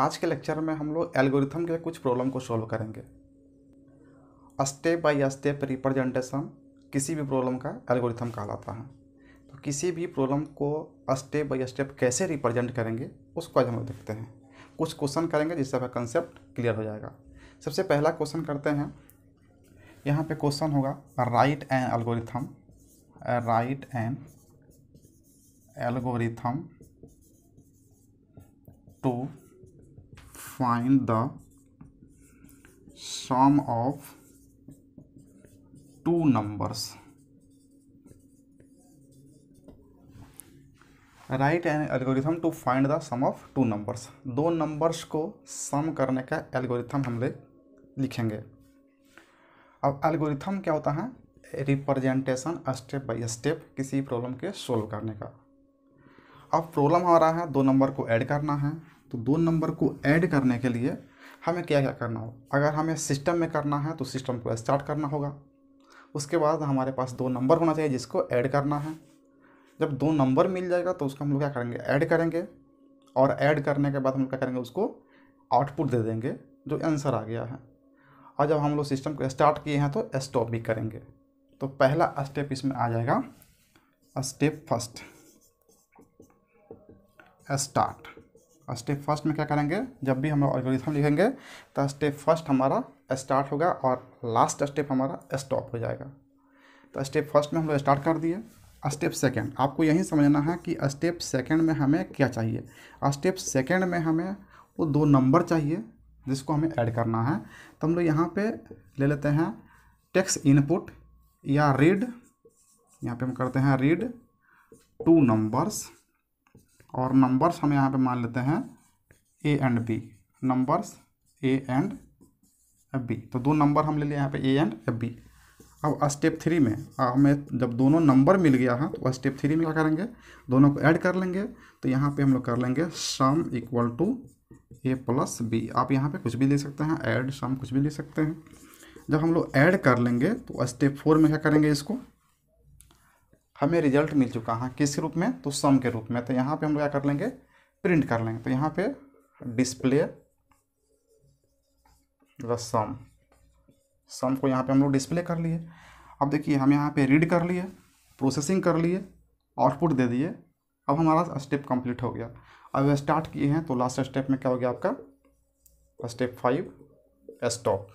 आज के लेक्चर में हम लोग एल्गोरिथम के कुछ प्रॉब्लम को सॉल्व करेंगे स्टेप बाय स्टेप रिप्रेजेंटेशन किसी भी प्रॉब्लम का एल्गोरिथम कहलाता है तो किसी भी प्रॉब्लम को स्टेप बाय स्टेप कैसे रिप्रेजेंट करेंगे उसको आज हम लोग देखते हैं कुछ क्वेश्चन करेंगे जिससे आपका कंसेप्ट क्लियर हो जाएगा सबसे पहला क्वेश्चन करते हैं यहाँ पर क्वेश्चन होगा write an algorithm write an algorithm to find the sum of two numbers write an algorithm to find the sum of two numbers दो नंबर्स को सम करने का एल्गोरिथम हम लिखेंगे अब एल्गोरिथम क्या होता है रिप्रेजेंटेशन स्टेप बाय स्टेप किसी प्रॉब्लम के सोल्व करने का अब प्रॉब्लम हमारा है दो नंबर को ऐड करना है तो दो नंबर को ऐड करने के लिए हमें क्या क्या करना होगा अगर हमें सिस्टम में करना है तो सिस्टम को स्टार्ट करना होगा उसके बाद हमारे पास दो नंबर होना चाहिए जिसको ऐड करना है जब दो नंबर मिल जाएगा तो उसका हम लोग क्या करेंगे ऐड करेंगे और ऐड करने के बाद हम क्या करेंगे उसको आउटपुट दे देंगे जो आंसर आ गया है और जब हम लोग सिस्टम को स्टार्ट किए हैं तो स्टॉप भी करेंगे तो पहला स्टेप इसमें आ जाएगा step first start step first में क्या करेंगे जब भी हम एल्गोरिथम लिखेंगे तो स्टेप फर्स्ट हमारा स्टार्ट होगा और लास्ट स्टेप हमारा स्टॉप हो जाएगा तो स्टेप फर्स्ट में हम लोग स्टार्ट कर दिए स्टेप सेकेंड आपको यही समझना है कि स्टेप सेकेंड में हमें क्या चाहिए स्टेप सेकेंड में हमें वो दो नंबर चाहिए जिसको हमें ऐड करना है तो हम लोग यहाँ पे ले लेते हैं टेक्स इनपुट या रीड यहाँ पे हम करते हैं रीड टू नंबर्स और नंबर्स हम यहाँ पे मान लेते हैं A and B numbers A and F B तो दो नंबर हम ले लिए यहाँ पे ए एंड एफ बी अब स्टेप थ्री में हमें जब दोनों नंबर मिल गया है हाँ, तो स्टेप थ्री में क्या करेंगे दोनों को ऐड कर लेंगे तो यहाँ पे हम लोग कर लेंगे sum equal to A plus B आप यहाँ पे कुछ भी ले सकते हैं ऐड सम कुछ भी ले सकते हैं जब हम लोग ऐड कर लेंगे तो स्टेप फोर में क्या करेंगे इसको हमें रिजल्ट मिल चुका है किस रूप में तो सम के रूप में तो यहाँ पे हम क्या कर लेंगे प्रिंट कर लेंगे तो यहाँ पे डिस्प्ले द सम सम को यहाँ पे हम लोग डिस्प्ले कर लिए अब देखिए हम यहाँ पे रीड कर लिए प्रोसेसिंग कर लिए आउटपुट दे दिए अब हमारा स्टेप कंप्लीट हो गया अब स्टार्ट किए हैं तो लास्ट स्टेप में क्या हो गया आपका स्टेप फाइव स्टॉप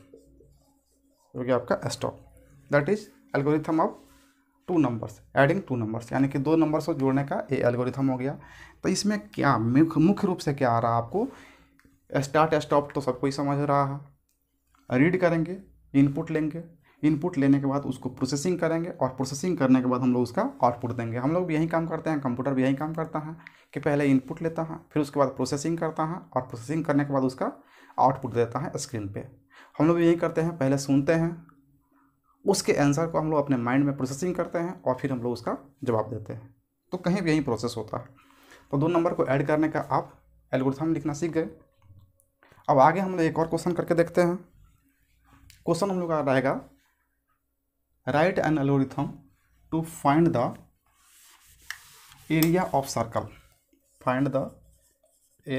हो गया आपका stop that is algorithm of two numbers adding two numbers यानी कि दो नंबर्स को जोड़ने का ये एल्गोरिथम हो गया तो इसमें क्या मुख्य रूप से क्या आ रहा है आपको स्टार्ट स्टॉप तो सबको ही समझ रहा है रीड करेंगे इनपुट लेंगे इनपुट लेने के बाद उसको प्रोसेसिंग करेंगे और प्रोसेसिंग करने के बाद हम लोग उसका आउटपुट देंगे हम लोग भी यही काम करते हैं कंप्यूटर भी यही काम करता है कि पहले इनपुट लेता है फिर उसके बाद प्रोसेसिंग करता है और प्रोसेसिंग करने के बाद उसका आउटपुट देता है स्क्रीन पे हम लोग भी यही करते हैं पहले सुनते हैं उसके आंसर को हम लोग अपने माइंड में प्रोसेसिंग करते हैं और फिर हम लोग उसका जवाब देते हैं तो कहीं भी यही प्रोसेस होता है तो दो नंबर को ऐड करने का आप एल्गोरिथम लिखना सीख गए अब आगे हम लोग एक और क्वेश्चन करके देखते हैं क्वेश्चन हम लोग का रहेगा write an algorithm to find the area of circle find the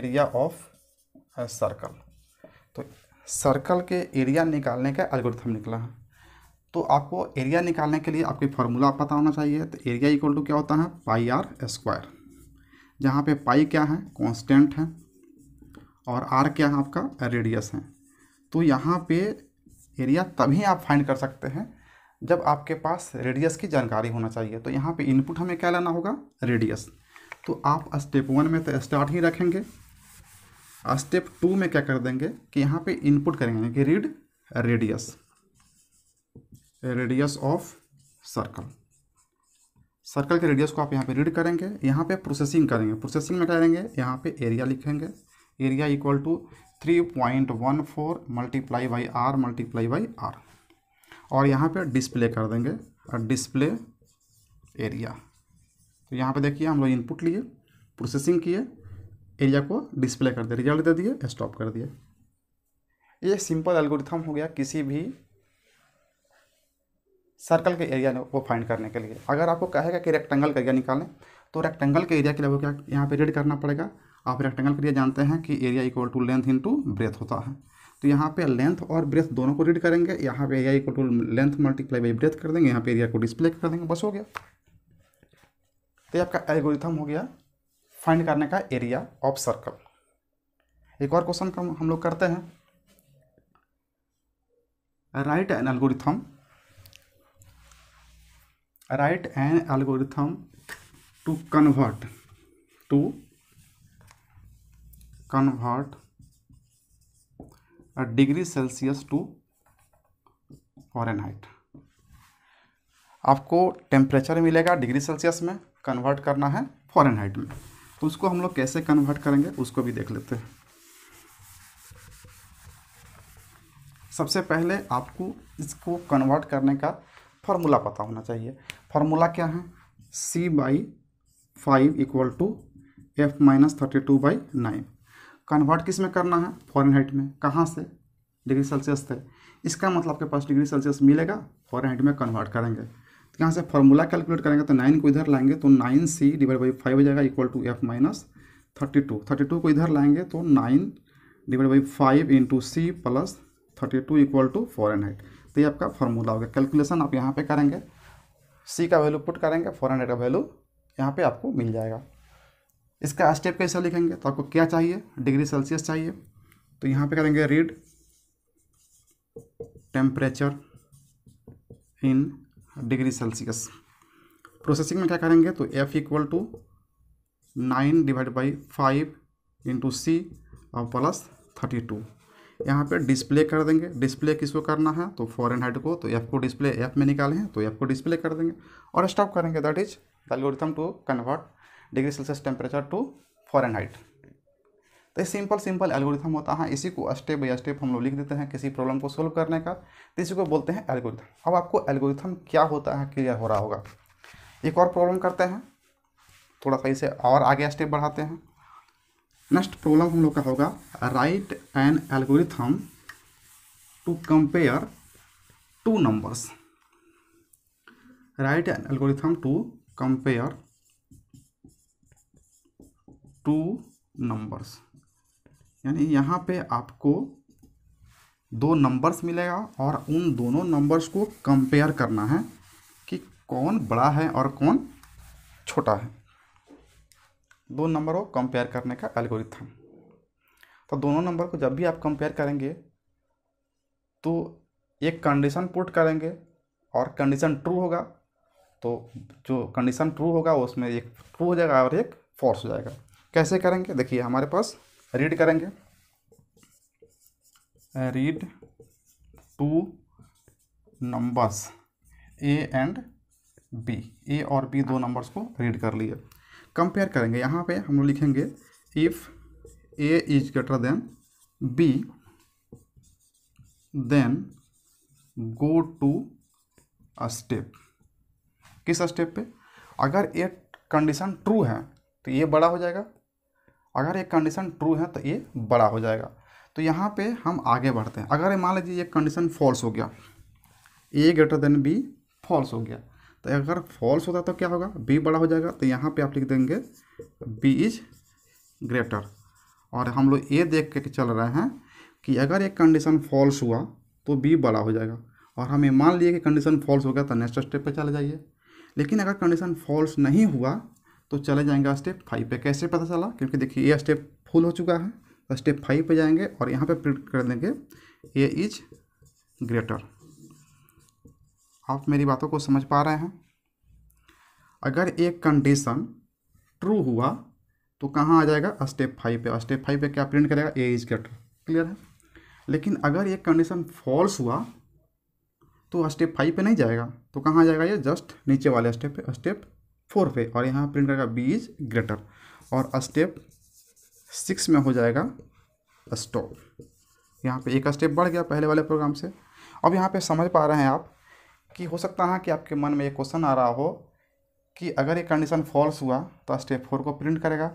area of circle तो सर्कल के एरिया निकालने का एल्गोरिथम निकला है तो आपको एरिया निकालने के लिए आपके फार्मूला पता होना चाहिए तो एरिया इक्वल टू क्या होता है पाई आर स्क्वायर जहाँ पे पाई क्या है कांस्टेंट है और आर क्या है आपका रेडियस है तो यहाँ पे एरिया तभी आप फाइंड कर सकते हैं जब आपके पास रेडियस की जानकारी होना चाहिए तो यहाँ पे इनपुट हमें क्या लेना होगा रेडियस तो आप स्टेप वन में तो स्टार्ट ही रखेंगे स्टेप टू में क्या कर देंगे कि यहाँ पे इनपुट करेंगे कि read radius radius of circle circle के रेडियस को आप यहाँ पे रीड करेंगे यहाँ पे प्रोसेसिंग करेंगे प्रोसेसिंग में करेंगे यहाँ पे एरिया लिखेंगे area equal to three point one four multiply by R multiply by R और यहाँ पे डिस्प्ले कर देंगे डिस्प्ले एरिया तो यहाँ पे देखिए हम लोग इनपुट लिए प्रोसेसिंग किए एरिया को डिस्प्ले कर दिए रिजल्ट दे दिए स्टॉप कर दिए ये सिंपल एल्गोरिथम हो गया किसी भी सर्कल के एरिया को फाइंड करने के लिए अगर आपको कहेगा कि रेक्टेंगल का एरिया निकालें तो रेक्टेंगल के एरिया के लिए क्या यहाँ पर रीड करना पड़ेगा आप रेक्टेंगल के लिए जानते हैं कि area equal to length into breadth होता है तो यहाँ पे लेंथ और ब्रेथ दोनों को रीड करेंगे यहाँ पे area equal to length multiply by breadth कर देंगे यहाँ पे एरिया को डिस्प्ले कर देंगे बस हो गया तो ये आपका एल्गोरिथम हो गया फाइंड करने का एरिया ऑफ सर्कल एक और क्वेश्चन हम लोग करते हैं write an algorithm write an algorithm to convert to convert degree Celsius to Fahrenheit आपको टेम्परेचर मिलेगा डिग्री सेल्सियस में कन्वर्ट करना है फॉरनहाइट में तो उसको हम लोग कैसे कन्वर्ट करेंगे उसको भी देख लेते हैं सबसे पहले आपको इसको कन्वर्ट करने का फॉर्मूला पता होना चाहिए फार्मूला क्या है C by five equal to F minus thirty two by nine convert किस में करना है फॉरन हाइट में कहाँ से डिग्री सेल्सियस थे इसका मतलब आपके पास डिग्री सेल्सियस मिलेगा फॉरन हाइट में कन्वर्ट करेंगे तो यहाँ से फॉर्मूला कैलकुलेट करेंगे तो नाइन को इधर लाएंगे तो nine C divide by five हो जाएगा equal to F minus thirty two thirty two को इधर लाएंगे तो nine divide by five into C plus thirty two equal to Fahrenheit तो ये आपका फार्मूला हो गया आप यहाँ पर करेंगे सी का वैल्यू पुट करेंगे फोर हंड्रेड का वैल्यू यहाँ पे आपको मिल जाएगा इसका स्टेप कैसे लिखेंगे तो आपको क्या चाहिए डिग्री सेल्सियस चाहिए तो यहाँ पे करेंगे read temperature in degree Celsius processing में क्या करेंगे तो F equal to nine divide by five into C और प्लस थर्टी टू यहाँ पे डिस्प्ले कर देंगे डिस्प्ले किसको करना है तो फॉरन हेड को तो एफ को डिस्प्ले एफ में निकाले हैं तो एफ को डिस्प्ले कर देंगे और स्टॉप करेंगे that is the to convert degree Celsius temperature to Fahrenheit तो सिंपल सिंपल एल्गोरिथम होता है इसी को स्टेप बाई स्टेप हम लोग लिख देते हैं किसी प्रॉब्लम को सोल्व करने का तो इसी को बोलते हैं एल्गोरिथम अब आपको एल्गोरिथम क्या होता है क्लियर हो रहा होगा एक और प्रॉब्लम करते हैं थोड़ा सा इसे और आगे स्टेप बढ़ाते हैं नेक्स्ट प्रॉब्लम हम लोग का होगा write an algorithm to compare two numbers write an algorithm to compare two numbers यानी यहाँ पे आपको दो नंबर्स मिलेगा और उन दोनों नंबर्स को कंपेयर करना है कि कौन बड़ा है और कौन छोटा है दो नंबर को कंपेयर करने का एल्गोरिथम तो दोनों नंबर को जब भी आप कंपेयर करेंगे तो एक कंडीशन पुट करेंगे और कंडीशन ट्रू होगा तो जो कंडीशन ट्रू होगा उसमें एक ट्रू हो जाएगा और एक फॉल्स हो जाएगा कैसे करेंगे देखिए हमारे पास रीड करेंगे read two numbers A and B A और बी दो नंबर्स को रीड कर लिए कंपेयर करेंगे यहाँ पे हम लोग लिखेंगे if A is greater than B then go to a step किस स्टेप पे अगर ये कंडीशन ट्रू है तो ये बड़ा हो जाएगा अगर ये कंडीशन ट्रू है तो ये बड़ा हो जाएगा तो यहाँ पे हम आगे बढ़ते हैं अगर ये मान लीजिए ये कंडीशन फॉल्स हो गया A greater than B false हो गया तो अगर फॉल्स होता तो क्या होगा बी बड़ा हो जाएगा तो यहाँ पे आप लिख देंगे बी इज ग्रेटर और हम लोग ये देख के चल रहे हैं कि अगर एक कंडीशन फॉल्स हुआ तो बी बड़ा हो जाएगा और हमें मान लिए कि कंडीशन फॉल्स हो गया तो नेक्स्ट स्टेप पे चले जाइए लेकिन अगर कंडीशन फॉल्स नहीं हुआ तो चले जाएंगे स्टेप फाइव पे कैसे पता चला क्योंकि देखिए ये स्टेप फुल हो चुका है तो स्टेप फाइव पे जाएंगे और यहाँ पे प्रिंट कर देंगे ए इज ग्रेटर आप मेरी बातों को समझ पा रहे हैं अगर एक कंडीशन ट्रू हुआ तो कहाँ आ जाएगा स्टेप फाइव पे स्टेप फाइव पे क्या प्रिंट करेगा ए इज ग्रेटर क्लियर है लेकिन अगर ये कंडीशन फॉल्स हुआ तो स्टेप फाइव पे नहीं जाएगा तो कहाँ जाएगा ये जस्ट नीचे वाले स्टेप पे स्टेप फोर पे और यहाँ प्रिंट करेगा बी इज ग्रेटर और स्टेप सिक्स में हो जाएगा स्टॉप यहाँ पे एक स्टेप बढ़ गया पहले वाले प्रोग्राम से अब यहाँ पे समझ पा रहे हैं आप कि हो सकता है कि आपके मन में ये क्वेश्चन आ रहा हो कि अगर ये कंडीशन फॉल्स हुआ तो स्टेप फोर को प्रिंट करेगा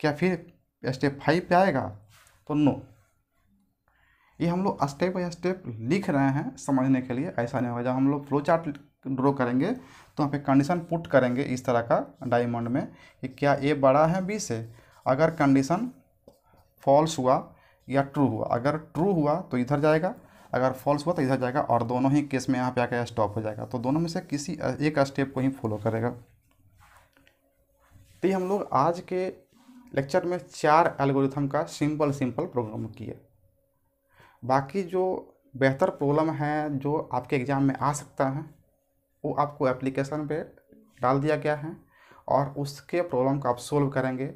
क्या फिर स्टेप फाइव पे आएगा तो नो ये हम लोग स्टेप बाई स्टेप लिख रहे हैं समझने के लिए ऐसा नहीं होगा जब हम लोग फ्लो चार्ट ड्रॉ करेंगे तो वहाँ पे कंडीशन पुट करेंगे इस तरह का डायमंड में कि क्या ए बड़ा है बी से अगर कंडीशन फॉल्स हुआ या ट्रू हुआ अगर ट्रू हुआ तो इधर जाएगा अगर फॉल्स हुआ तो इधर जाएगा और दोनों ही केस में यहाँ पे आकर स्टॉप हो जाएगा तो दोनों में से किसी एक स्टेप को ही फॉलो करेगा तो ये हम लोग आज के लेक्चर में चार एल्गोरिथम का सिंपल सिंपल प्रोग्राम किए बाकी जो बेहतर प्रॉब्लम है जो आपके एग्ज़ाम में आ सकता है वो आपको एप्लीकेशन पर डाल दिया गया है और उसके प्रॉब्लम को आप सोल्व करेंगे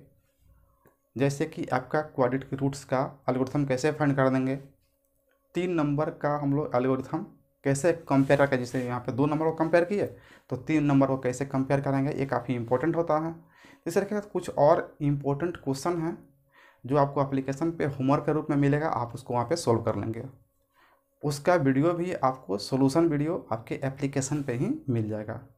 जैसे कि आपका क्वाड्रेटिक रूट्स का एल्गोरिथम कैसे फाइंड कर देंगे तीन नंबर का हम लोग एल्गोरिथम कैसे कंपेयर करें जैसे यहाँ पे दो नंबर को कंपेयर किए तो तीन नंबर को कैसे कंपेयर करेंगे ये काफ़ी इंपॉर्टेंट होता है इस तरीके साथ कुछ और इम्पोर्टेंट क्वेश्चन हैं जो आपको एप्लीकेशन पे होमवर्क के रूप में मिलेगा आप उसको वहाँ पे सोल्व कर लेंगे उसका वीडियो भी आपको सोल्यूशन वीडियो आपके एप्लीकेशन पर ही मिल जाएगा